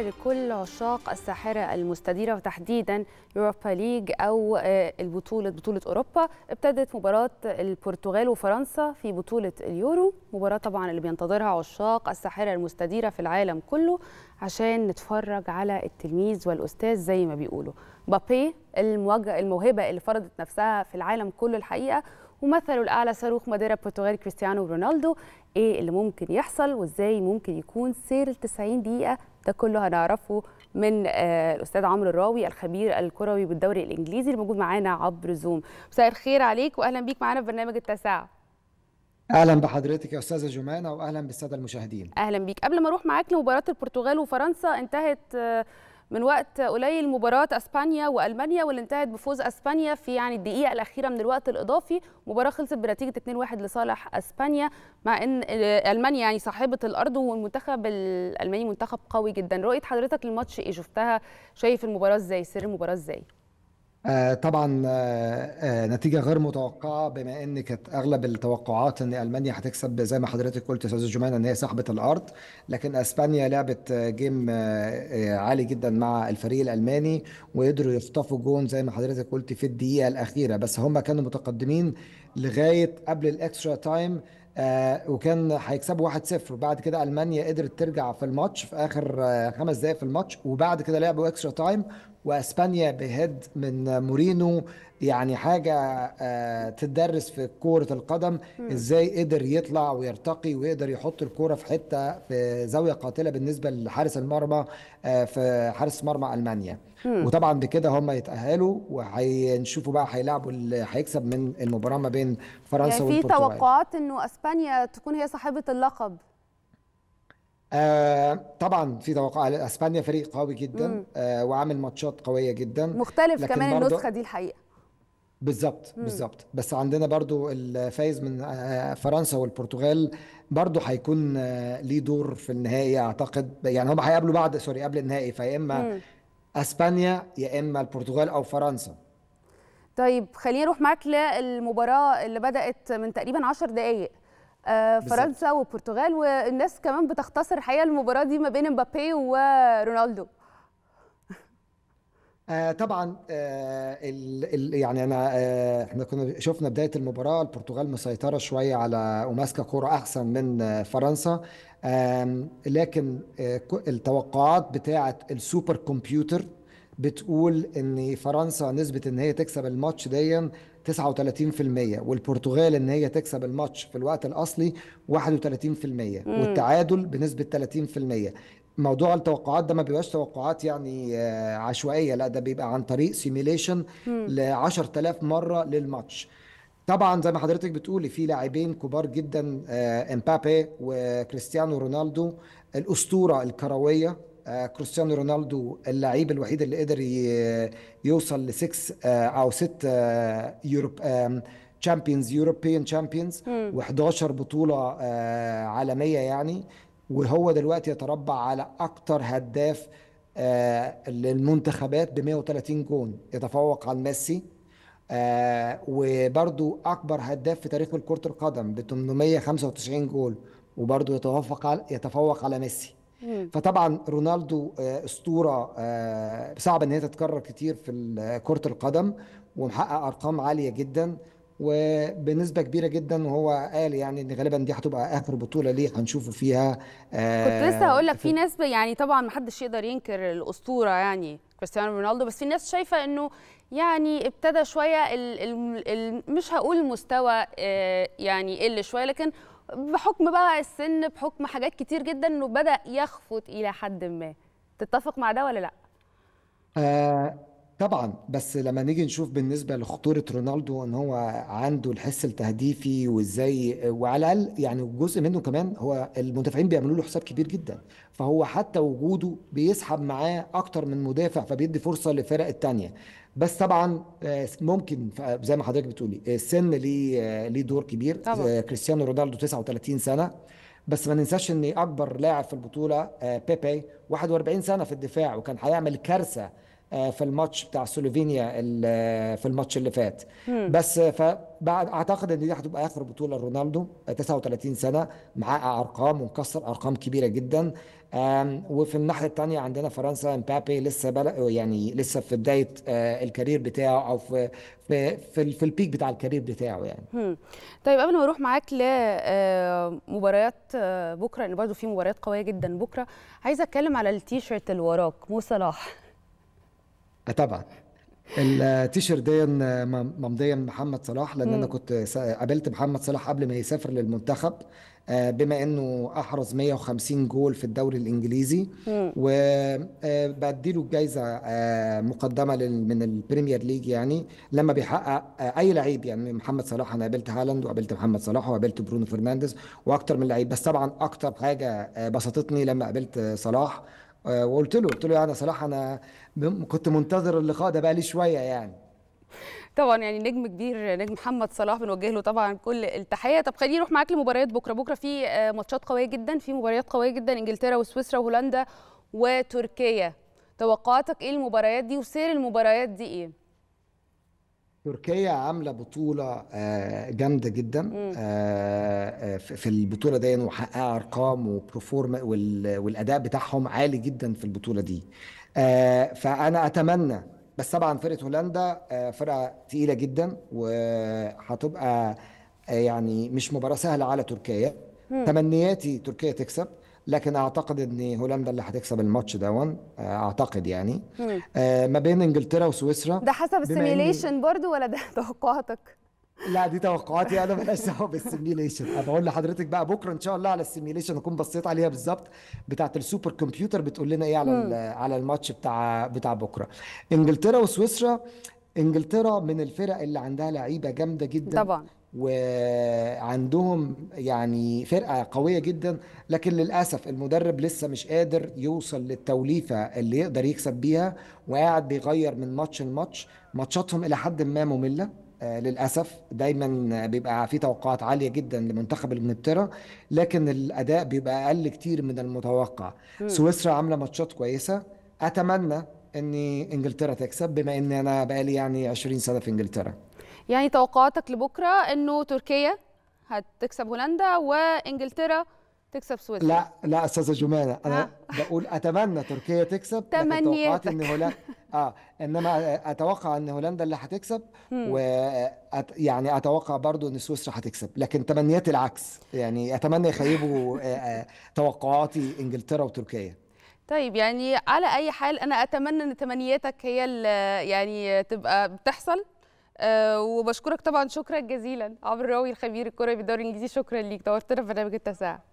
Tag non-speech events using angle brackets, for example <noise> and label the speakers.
Speaker 1: لكل عشاق الساحرة المستديرة وتحديدا يوروبا ليج أو آه، البطولة بطولة أوروبا ابتدت مباراة البرتغال وفرنسا في بطولة اليورو مباراة طبعا اللي بينتظرها عشاق الساحرة المستديرة في العالم كله عشان نتفرج على التلميذ والأستاذ زي ما بيقولوا بابي الموهبة اللي فرضت نفسها في العالم كله الحقيقة ومثله الأعلى صاروخ مديرة البرتغال كريستيانو رونالدو إيه اللي ممكن يحصل وإزاي ممكن يكون سير 90 دقيقة ده كله هنعرفه من آه، الاستاذ عمرو الراوي الخبير الكروي بالدوري الانجليزي الموجود معانا عبر زوم مساء الخير عليك واهلا بيك معانا في برنامج التاسعه
Speaker 2: اهلا بحضرتك يا استاذه جمانه واهلا بالساده المشاهدين
Speaker 1: اهلا بيك قبل ما اروح معاك لمباراه البرتغال وفرنسا انتهت آه، من وقت قليل مباراة اسبانيا والمانيا واللي انتهت بفوز اسبانيا في يعني الدقيقة الأخيرة من الوقت الإضافي، مباراة خلصت بنتيجة 2-1 لصالح اسبانيا مع ان آه، المانيا يعني صاحبة الأرض والمنتخب الألماني منتخب قوي جدا، رؤية حضرتك للماتش ايه؟ شفتها شايف المباراة ازاي؟ سر المباراة ازاي؟
Speaker 2: آه، طبعا آه، آه، نتيجه غير متوقعه بما ان كانت اغلب التوقعات ان المانيا هتكسب زي ما حضرتك قلت استاذ جمان ان هي صاحبه الارض لكن اسبانيا لعبت جيم عالي جدا مع الفريق الالماني وقدروا يخطفوا جون زي ما حضرتك قلت في الدقيقه الاخيره بس هم كانوا متقدمين لغايه قبل الاكسترا تايم وكان هيكسبوا 1-0 وبعد كده المانيا قدرت ترجع في الماتش في اخر خمس دقائق في الماتش وبعد كده لعبوا اكسترا تايم واسبانيا بهد من مورينو يعني حاجه آه، تدرس في كره القدم ازاي قدر يطلع ويرتقي ويقدر يحط الكوره في حته في زاويه قاتله بالنسبه لحارس المرمى آه، في حارس مرمى المانيا وطبعا بكده هم يتاهلوا وهنشوفوا بقى هيلعبوا اللي هيكسب من المباراه ما بين فرنسا يعني والبرتغال في
Speaker 1: توقعات انه اسبانيا تكون هي صاحبه اللقب
Speaker 2: آه، طبعا في توقع اسبانيا فريق قوي جدا آه، وعامل ماتشات قويه جدا مختلف كمان النسخه دي الحقيقه بالظبط بالظبط بس عندنا برضو الفايز من آه، فرنسا والبرتغال برضو هيكون ليه دور في النهائي اعتقد يعني هم هيقابلوا بعد سوري قبل النهائي فيا اما اسبانيا يا اما البرتغال او فرنسا
Speaker 1: طيب خلينا نروح معاك للمباراه اللي بدات من تقريبا 10 دقائق آه، فرنسا والبرتغال والناس كمان بتختصر الحقيقه المباراه دي ما بين مبابي ورونالدو
Speaker 2: آه، طبعا آه، يعني انا احنا كنا شفنا بدايه المباراه البرتغال مسيطره شويه على وماسكه كوره احسن من فرنسا لكن التوقعات بتاعه السوبر كمبيوتر بتقول ان فرنسا نسبه ان هي تكسب الماتش دي 39% والبرتغال ان هي تكسب الماتش في الوقت الاصلي 31% مم. والتعادل بنسبه 30% موضوع التوقعات ده ما بيبقاش توقعات يعني آه، عشوائيه لا ده بيبقى عن طريق سيميليشن ل 10000 مره للماتش طبعا زي ما حضرتك بتقولي في لاعبين كبار جدا آه، امبابي وكريستيانو رونالدو الاسطوره الكرويه آه، كريستيانو رونالدو اللعيب الوحيد اللي قدر يوصل ل 6 آه، او 6 يوروب تشامبيونز يوروبيان تشامبيونز و11 بطوله آه، عالميه يعني وهو دلوقتي يتربع على اكتر هداف للمنتخبات ب 130 جون يتفوق عن ميسي وبرده وبرضو اكبر هداف في تاريخ كره القدم ب 895 جول وبرضو يتفوق على يتفوق على ميسي فطبعا رونالدو آه، اسطوره آه، صعب ان هي تتكرر كتير في آه، كره القدم ومحقق ارقام عاليه جدا وبنسبة كبيرة جدا وهو قال يعني ان غالبا دي هتبقى اخر بطولة ليه هنشوفه فيها كنت لسه هقول لك في
Speaker 1: ناس يعني طبعا ما حدش يقدر ينكر الاسطورة يعني كريستيانو رونالدو بس في ناس شايفة انه يعني ابتدى شوية الـ الـ مش هقول مستوى يعني قل شوية لكن بحكم بقى السن بحكم حاجات كتير جدا انه بدا يخفت الى حد ما تتفق مع ده ولا لا
Speaker 2: آه طبعا بس لما نيجي نشوف بالنسبه لخطوره رونالدو ان هو عنده الحس التهديفي وازاي وعلى الاقل يعني جزء منه كمان هو المدافعين بيعملوا له حساب كبير جدا فهو حتى وجوده بيسحب معاه اكتر من مدافع فبيدي فرصه للفرق الثانيه بس طبعا آه، ممكن زي ما حضرتك بتقولي آه، السن ليه آه، ليه دور كبير طبعا. كريستيانو رونالدو 39 سنه بس ما ننساش ان اكبر لاعب في البطوله بيبي 41 سنه في الدفاع وكان هيعمل كارثه آه، في الماتش بتاع سلوفينيا آه، في الماتش اللي فات بس آه، فبعد اعتقد ان دي هتبقى اخر بطوله لرونالدو 39 سنه معاه ارقام ومكسر ارقام كبيره جدا وفي الناحيه الثانيه عندنا فرنسا امبابي لسه بل... يعني لسه في بدايه الكارير بتاعه او في في في, في البيك بتاع الكارير بتاعه يعني.
Speaker 1: مم. طيب قبل ما اروح معاك لمباريات بكره لان برضه في مباريات قويه جدا بكره عايزه اتكلم على التيشيرت اللي وراك مو صلاح
Speaker 2: آه، طبعا التيشيرت دي آه، ممضيه من محمد صلاح لان انا كنت قابلت محمد صلاح قبل ما يسافر للمنتخب آه، بما انه احرز 150 جول في الدوري الانجليزي وبديله الجائزه مقدمه من البريمير ليج يعني لما بيحقق اي لعيب يعني محمد صلاح انا قابلت هالاند وقابلت محمد صلاح وقابلت برونو فرنانديز واكتر من لعيب بس طبعا اكتر حاجه بسطتني لما قابلت صلاح آه، وقلت له قلت له يعني صراحه انا كنت منتظر اللقاء ده بقى لي شويه يعني
Speaker 1: طبعا يعني نجم كبير نجم محمد صلاح بنوجه له طبعا كل التحيه طب خليني اروح معاك لمباريات بكره بكره في آه، ماتشات قويه جدا في مباريات قويه جدا انجلترا وسويسرا وهولندا وتركيا توقعاتك ايه المباريات دي وسير المباريات دي ايه
Speaker 2: تركيا عامله بطوله آه، جامده جدا آه، آه، في البطوله دي يعني وحققها ارقام وبروفورما والاداء بتاعهم عالي جدا في البطوله دي فانا اتمنى بس طبعا فرقه هولندا فرقه تقيله جدا وهتبقى يعني مش مباراه سهله على تركيا تمنياتي تركيا تكسب لكن اعتقد ان هولندا اللي هتكسب الماتش دون آه، اعتقد يعني آه، ما بين انجلترا وسويسرا ده
Speaker 1: حسب السيميليشن برضو ولا ده <laughs> توقعاتك
Speaker 2: لا دي توقعاتي انا مالهاش دعوه بالسيميليشن انا بقول لحضرتك بقى بكره ان شاء الله على السيميليشن اكون بصيت عليها بالظبط بتاعه السوبر كمبيوتر بتقول لنا ايه على على الماتش بتاع بتاع بكره انجلترا وسويسرا انجلترا من الفرق اللي عندها لعيبه جامده جدا طبعا وعندهم يعني فرقه قويه جدا لكن للاسف المدرب لسه مش قادر يوصل للتوليفه اللي يقدر يكسب بيها وقاعد بيغير من ماتش لماتش ماتشاتهم الى حد ما ممله آه، للاسف دايما بيبقى في توقعات عاليه جدا لمنتخب انجلترا لكن الاداء بيبقى اقل كتير من المتوقع سويسرا عامله ماتشات كويسه اتمنى ان انجلترا تكسب بما ان انا بقالي يعني 20 سنه في انجلترا
Speaker 1: يعني توقعاتك لبكره انه تركيا هتكسب هولندا وانجلترا تكسب سويسرا لا
Speaker 2: لا استاذه جمانه انا آه. بقول اتمنى تركيا تكسب تمنياتك ان هولندا <laughs> اه انما اتوقع ان هولندا اللي هتكسب و يعني اتوقع برضو ان سويسرا هتكسب لكن تمنياتي العكس يعني اتمنى يخيبوا آه، آه، توقعاتي انجلترا وتركيا
Speaker 1: طيب يعني على اي حال انا اتمنى ان تمنياتك هي يعني تبقى بتحصل آه، وبشكرك طبعا شكرا جزيلا عمرو راوي الخبير الكروي بالدوري الانجليزي شكرا ليك دورتنا في برنامج التاسعه